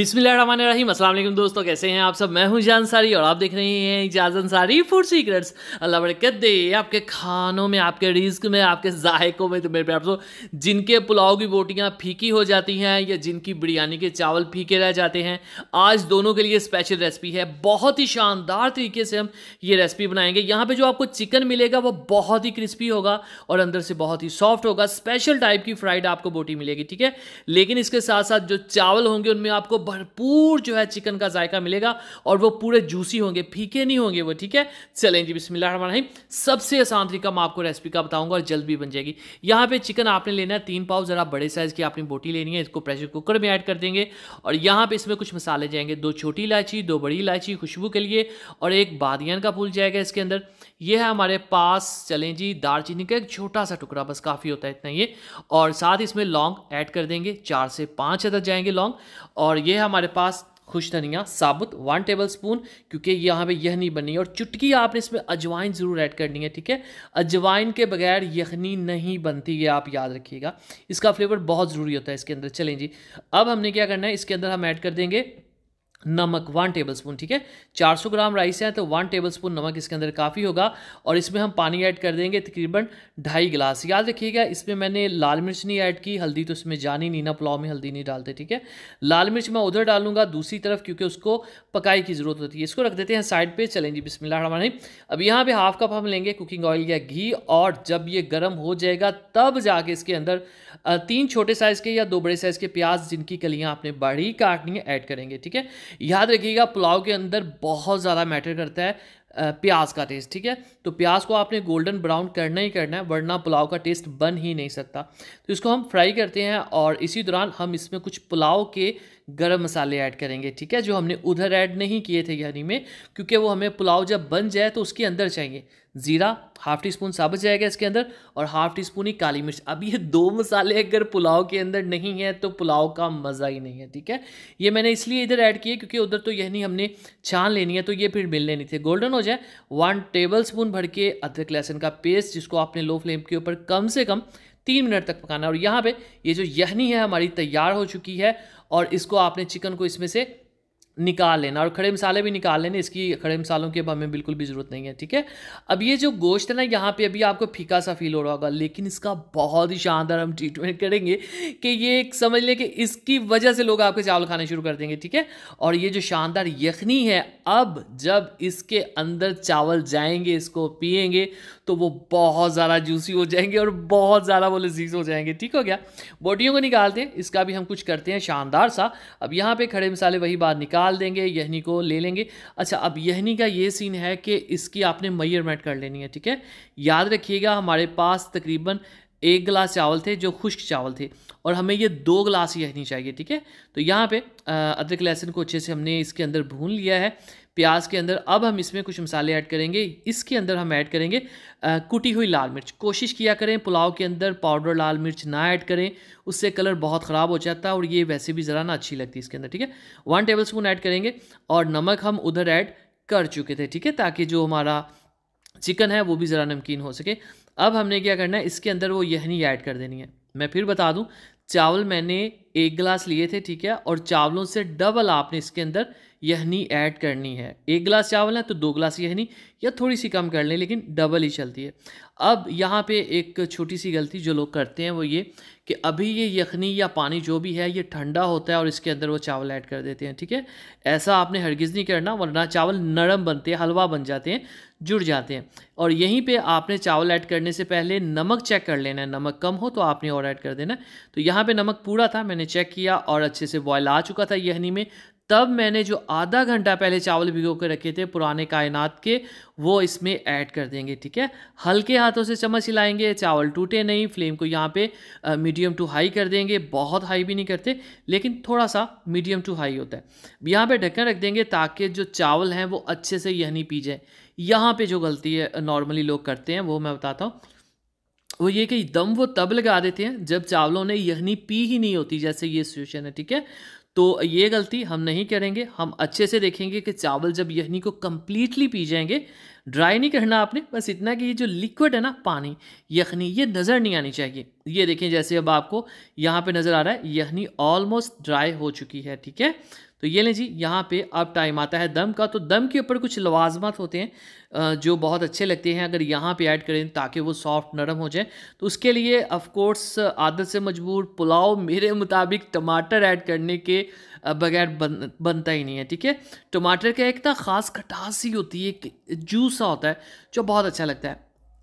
अस्सलाम वालेकुम दोस्तों कैसे हैं आप सब मैं हूं जान सारी और आप देख रहे हैं इजाज़ अंसारी फूड सीक्रेट्स अल्लाह बरकत दे आपके खानों में आपके रिस्क में आपके जायकों में तो मेरे प्यार दोस्तों जिनके पुलाव की बोटियां फीकी हो जाती हैं या जिनकी बिरयानी के चावल फीके रह जाते हैं आज दोनों के लिए स्पेशल रेसिपी है बहुत ही शानदार तरीके से हम ये रेसिपी बनाएंगे यहाँ पर जो आपको चिकन मिलेगा वो बहुत ही क्रिस्पी होगा और अंदर से बहुत ही सॉफ्ट होगा स्पेशल टाइप की फ्राइड आपको बोटी मिलेगी ठीक है लेकिन इसके साथ साथ जो चावल होंगे उनमें आपको भरपूर जो है चिकन का जायका मिलेगा और वो पूरे जूसी होंगे फीके नहीं होंगे वो ठीक है चलें जी बिस्मिल्लाह सबसे आसान तरीका मैं आपको रेसिपी का बताऊंगा और जल्द भी बन जाएगी यहाँ पे चिकन आपने लेना है तीन पाव ज़रा बड़े साइज़ की आपने बोटी लेनी है इसको प्रेशर कुकर में ऐड कर देंगे और यहाँ पे इसमें कुछ मसाले जाएंगे दो छोटी इलायची दो बड़ी इलायची खुशबू के लिए और एक बादियान का फूल जाएगा इसके अंदर यह है हमारे पास चलें जी दालचीनी का एक छोटा सा टुकड़ा बस काफ़ी होता है इतना ये और साथ इसमें लौंग ऐड कर देंगे चार से पांच अदर जाएंगे लौंग और ये है हमारे पास खुश धनिया साबुत वन टेबल स्पून क्योंकि यहाँ पे यह नहीं बनी और चुटकी आपने इसमें अजवाइन ज़रूर ऐड करनी है ठीक है अजवाइन के बगैर यखनी नहीं बनती ये आप याद रखिएगा इसका फ्लेवर बहुत ज़रूरी होता है इसके अंदर चलें जी अब हमने क्या करना है इसके अंदर हम ऐड कर देंगे नमक वन टेबल स्पून ठीक है 400 ग्राम राइस है तो वन टेबल स्पून नमक इसके अंदर काफ़ी होगा और इसमें हम पानी ऐड कर देंगे तकरीबन ढाई गिलास याद रखिएगा इसमें मैंने लाल मिर्च नहीं ऐड की हल्दी तो इसमें जानी नहीं ना पुलाव में हल्दी नहीं डालते ठीक है लाल मिर्च मैं उधर डालूंगा दूसरी तरफ क्योंकि उसको पकाई की ज़रूरत होती है इसको रख देते हैं साइड पर चलें जी बिसमिल्ला अब यहाँ पर हाफ कप हम लेंगे कुकिंग ऑयल या घी और जब ये गर्म हो जाएगा तब जाके इसके अंदर तीन छोटे साइज़ के या दो बड़े साइज़ के प्याज जिनकी कलियाँ आपने बड़ी काटनी है ऐड करेंगे ठीक है याद रखिएगा पुलाव के अंदर बहुत ज़्यादा मैटर करता है प्याज का टेस्ट ठीक है तो प्याज को आपने गोल्डन ब्राउन करना ही करना है वरना पुलाव का टेस्ट बन ही नहीं सकता तो इसको हम फ्राई करते हैं और इसी दौरान हम इसमें कुछ पुलाव के गर्म मसाले ऐड करेंगे ठीक है जो हमने उधर ऐड नहीं किए थे यानी में क्योंकि वो हमें पुलाव जब बन जाए तो उसके अंदर चाहिए ज़ीरा हाफ टी स्पून साबुत जाएगा इसके अंदर और हाफ टी स्पून ही काली मिर्च अब ये दो मसाले अगर पुलाव के अंदर नहीं है तो पुलाव का मज़ा ही नहीं है ठीक है ये मैंने इसलिए इधर ऐड किए क्योंकि उधर तो यही हमने छान लेनी है तो ये फिर मिलने नहीं थे गोल्डन हो जाए वन टेबल स्पून भर के अदरक लहसुन का पेस्ट जिसको आपने लो फ्लेम के ऊपर कम से कम तीन मिनट तक पकाना है और यहाँ पे ये जो यहनी है हमारी तैयार हो चुकी है और इसको आपने चिकन को इसमें से निकाल लेना और खड़े मसाले भी निकाल लेने इसकी खड़े मसालों की अब हमें बिल्कुल भी ज़रूरत नहीं है ठीक है अब ये जो गोश्त है ना यहाँ पे अभी आपको फीका सा फील हो रहा होगा लेकिन इसका बहुत ही शानदार हम ट्रीटमेंट करेंगे कि ये एक समझ लें कि इसकी वजह से लोग आपके चावल खाने शुरू कर देंगे ठीक है और ये जो शानदार यखनी है अब जब इसके अंदर चावल जाएंगे इसको पियेंगे तो वो बहुत ज़्यादा जूसी हो जाएंगे और बहुत ज़्यादा वो लजीज हो जाएंगे ठीक हो गया बोटियों को निकालते हैं इसका भी हम कुछ करते हैं शानदार सा अब यहाँ पर खड़े मसाले वही बात निकाल निकाल देंगे यहनी को ले लेंगे अच्छा अब यहनी का ये सीन है कि इसकी आपने मैयरमेंट कर लेनी है ठीक है याद रखिएगा हमारे पास तकरीबन एक गिलास चावल थे जो खुश्क चावल थे और हमें ये दो गिलास यहनी चाहिए ठीक है तो यहाँ पे अदरक लहसुन को अच्छे से हमने इसके अंदर भून लिया है प्याज के अंदर अब हम इसमें कुछ मसाले ऐड करेंगे इसके अंदर हम ऐड करेंगे आ, कुटी हुई लाल मिर्च कोशिश किया करें पुलाव के अंदर पाउडर लाल मिर्च ना ऐड करें उससे कलर बहुत ख़राब हो जाता है और ये वैसे भी ज़रा ना अच्छी लगती है इसके अंदर ठीक है वन टेबल स्पून ऐड करेंगे और नमक हम उधर ऐड कर चुके थे ठीक है ताकि जो हमारा चिकन है वो भी ज़रा नमकीन हो सके अब हमने क्या करना है इसके अंदर वो यहनी ऐड कर देनी है मैं फिर बता दूँ चावल मैंने एक गिलास लिए थे ठीक है और चावलों से डबल आपने इसके अंदर यहनी ऐड करनी है एक गिलास चावल है तो दो गिलास यहनी या थोड़ी सी कम कर लें लेकिन डबल ही चलती है अब यहाँ पे एक छोटी सी गलती जो लोग करते हैं वो ये कि अभी ये यखनी या पानी जो भी है ये ठंडा होता है और इसके अंदर वो चावल ऐड कर देते हैं ठीक है ऐसा आपने हरगिज़ नहीं करना वरना चावल नरम बनते हैं हलवा बन जाते हैं जुड़ जाते हैं और यहीं पे आपने चावल ऐड करने से पहले नमक चेक कर लेना है नमक कम हो तो आपने और ऐड कर देना तो यहाँ पर नमक पूरा था मैंने चेक किया और अच्छे से बॉयल आ चुका था यहनी में तब मैंने जो आधा घंटा पहले चावल भिगो के रखे थे पुराने कायनात के वो इसमें ऐड कर देंगे ठीक है हल्के हाथों से चम्मच हिलाएंगे चावल टूटे नहीं फ्लेम को यहाँ पे मीडियम टू हाई कर देंगे बहुत हाई भी नहीं करते लेकिन थोड़ा सा मीडियम टू हाई होता है यहाँ पे ढक्कन रख देंगे ताकि जो चावल हैं वो अच्छे से नहीं पी जाए यहाँ पर जो गलती है नॉर्मली लोग करते हैं वो मैं बताता हूँ वो ये कि दम वो तब लगा देते हैं जब चावलों ने यहनी पी ही नहीं होती जैसे ये सिचुएशन है ठीक है तो ये गलती हम नहीं करेंगे हम अच्छे से देखेंगे कि चावल जब यहनी को कम्प्लीटली पी जाएंगे ड्राई नहीं करना आपने बस इतना कि ये जो लिक्विड है ना पानी यखनी ये नज़र नहीं आनी चाहिए ये देखें जैसे अब आपको यहाँ पे नज़र आ रहा है यखनी ऑलमोस्ट ड्राई हो चुकी है ठीक है तो ये लें जी यहाँ पे अब टाइम आता है दम का तो दम के ऊपर कुछ लवाजमत होते हैं जो बहुत अच्छे लगते हैं अगर यहाँ पे ऐड करें ताकि वो सॉफ्ट नरम हो जाए तो उसके लिए ऑफ कोर्स आदत से मजबूर पुलाव मेरे मुताबिक टमाटर ऐड करने के बगैर बन बनता ही नहीं है ठीक है टमाटर का एक ना ख़ास खटास ही होती है जूस जूस सा होता है जो बहुत अच्छा लगता है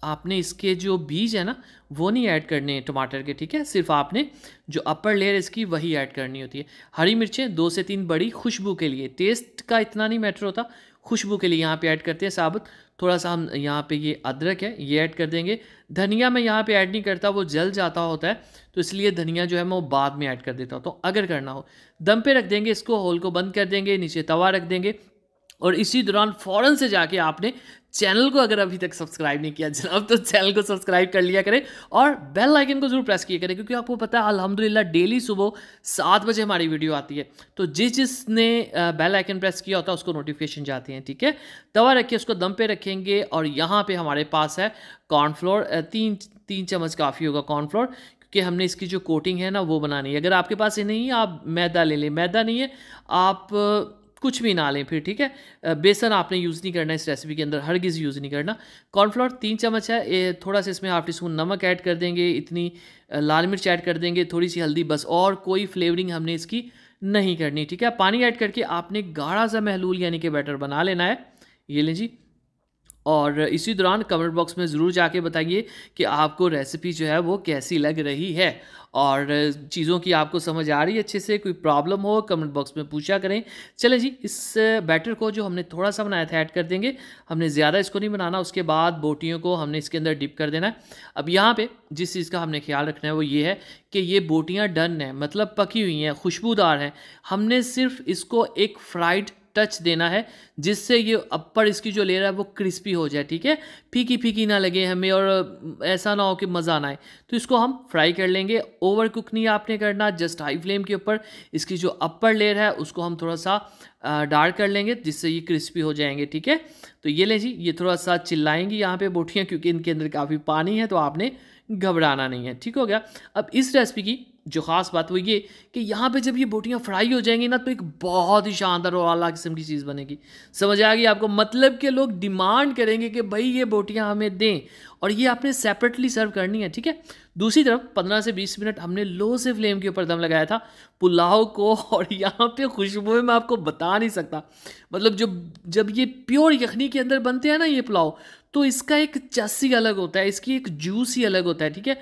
आपने इसके जो बीज है ना वो नहीं ऐड करने हैं टमाटर के ठीक है सिर्फ आपने जो अपर लेयर इसकी वही ऐड करनी होती है हरी मिर्चें दो से तीन बड़ी खुशबू के लिए टेस्ट का इतना नहीं मैटर होता खुशबू के लिए यहाँ पे ऐड करते हैं साबुत थोड़ा सा हम यहाँ पे ये अदरक है ये ऐड कर देंगे धनिया मैं यहाँ पे ऐड नहीं करता वो जल जाता होता है तो इसलिए धनिया जो है मैं वो बाद में ऐड कर देता हूँ तो अगर करना हो दम पे रख देंगे इसको होल को बंद कर देंगे नीचे तवा रख देंगे और इसी दौरान फ़ौरन से जाके आपने चैनल को अगर अभी तक सब्सक्राइब नहीं किया जनाब तो चैनल को सब्सक्राइब कर लिया करें और बेल आइकन को जरूर प्रेस किया करें क्योंकि आपको पता है अल्हम्दुलिल्लाह डेली सुबह सात बजे हमारी वीडियो आती है तो जिस जिसने बेल आइकन प्रेस किया होता है उसको नोटिफिकेशन जाती हैं ठीक है तवा रखिए उसको दम पे रखेंगे और यहाँ पर हमारे पास है कॉर्नफ्लोर तीन तीन चम्मच काफ़ी होगा कॉर्नफ्लोर कि हमने इसकी जो कोटिंग है ना वो बनानी है अगर आपके पास ये नहीं है आप मैदा ले लें मैदा नहीं है आप कुछ भी ना लें फिर ठीक है बेसन आपने यूज़ नहीं करना इस रेसिपी के अंदर हरगिज़ यूज़ नहीं करना कॉर्नफ्लावर तीन चम्मच है थोड़ा सा इसमें हाफ टी स्पून नमक ऐड कर देंगे इतनी लाल मिर्च ऐड कर देंगे थोड़ी सी हल्दी बस और कोई फ्लेवरिंग हमने इसकी नहीं करनी ठीक है पानी ऐड करके आपने गाढ़ा सा महलूल यानी कि बैटर बना लेना है ये लें जी और इसी दौरान कमेंट बॉक्स में ज़रूर जाके बताइए कि आपको रेसिपी जो है वो कैसी लग रही है और चीज़ों की आपको समझ आ रही है अच्छे से कोई प्रॉब्लम हो कमेंट बॉक्स में पूछा करें चले जी इस बैटर को जो हमने थोड़ा सा बनाया था ऐड कर देंगे हमने ज़्यादा इसको नहीं बनाना उसके बाद बोटियों को हमने इसके अंदर डिप कर देना है अब यहाँ पे जिस चीज़ का हमने ख्याल रखना है वो ये है कि ये बोटियाँ डन हैं मतलब पकी हुई हैं खुशबूदार हैं हमने सिर्फ इसको एक फ्राइड टच देना है जिससे ये अपर इसकी जो लेयर है वो क्रिस्पी हो जाए ठीक है फीकी फीकी ना लगे हमें और ऐसा ना हो कि मज़ा ना आए तो इसको हम फ्राई कर लेंगे ओवर कुक नहीं आपने करना जस्ट हाई फ्लेम के ऊपर इसकी जो अपर लेयर है उसको हम थोड़ा सा डार्क कर लेंगे जिससे ये क्रिस्पी हो जाएंगे ठीक है तो ये ले जी ये थोड़ा सा चिल्लाएंगी यहाँ पे बोटियाँ क्योंकि इनके अंदर काफ़ी पानी है तो आपने घबराना नहीं है ठीक हो गया अब इस रेसिपी की जो ख़ास बात वो ये कि यहाँ पे जब ये बोटियाँ फ्राई हो जाएंगी ना तो एक बहुत ही शानदार और अला किस्म की चीज़ बनेगी समझ आएगी आपको मतलब कि लोग डिमांड करेंगे कि भाई ये बोटियाँ हमें दें और ये आपने सेपरेटली सर्व करनी है ठीक है दूसरी तरफ 15 से 20 मिनट हमने लो से फ्लेम के ऊपर दम लगाया था पुलाव को और यहाँ पे खुशबू में आपको बता नहीं सकता मतलब जो जब ये प्योर यखनी के अंदर बनते हैं ना ये पुलाव तो इसका एक चस्सी अलग होता है इसकी एक जूस ही अलग होता है ठीक है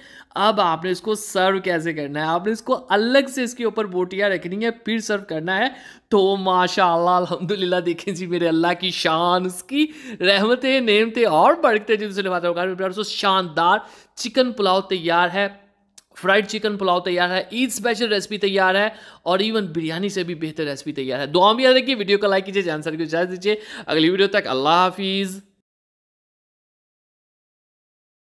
अब आपने इसको सर्व कैसे करना है आपने इसको अलग से इसके ऊपर बोटियाँ रखनी है फिर सर्व करना है तो माशाल्लाह अल्हम्दुलिल्लाह देखें जी मेरे अल्लाह की शान उसकी रहमतें नेमतें और बढ़ते जिनसे शानदार चिकन पुलाव तैयार है फ्राइड चिकन पुलाव तैयार है ईद स्पेशल रेसिपी तैयार है और इवन बिरयानी से भी बेहतर रेसिपी तैयार है दुआ में याद रखिए वीडियो को लाइक कीजिए जानसर को जान दीजिए अगली वीडियो तक अल्लाह हाफिज़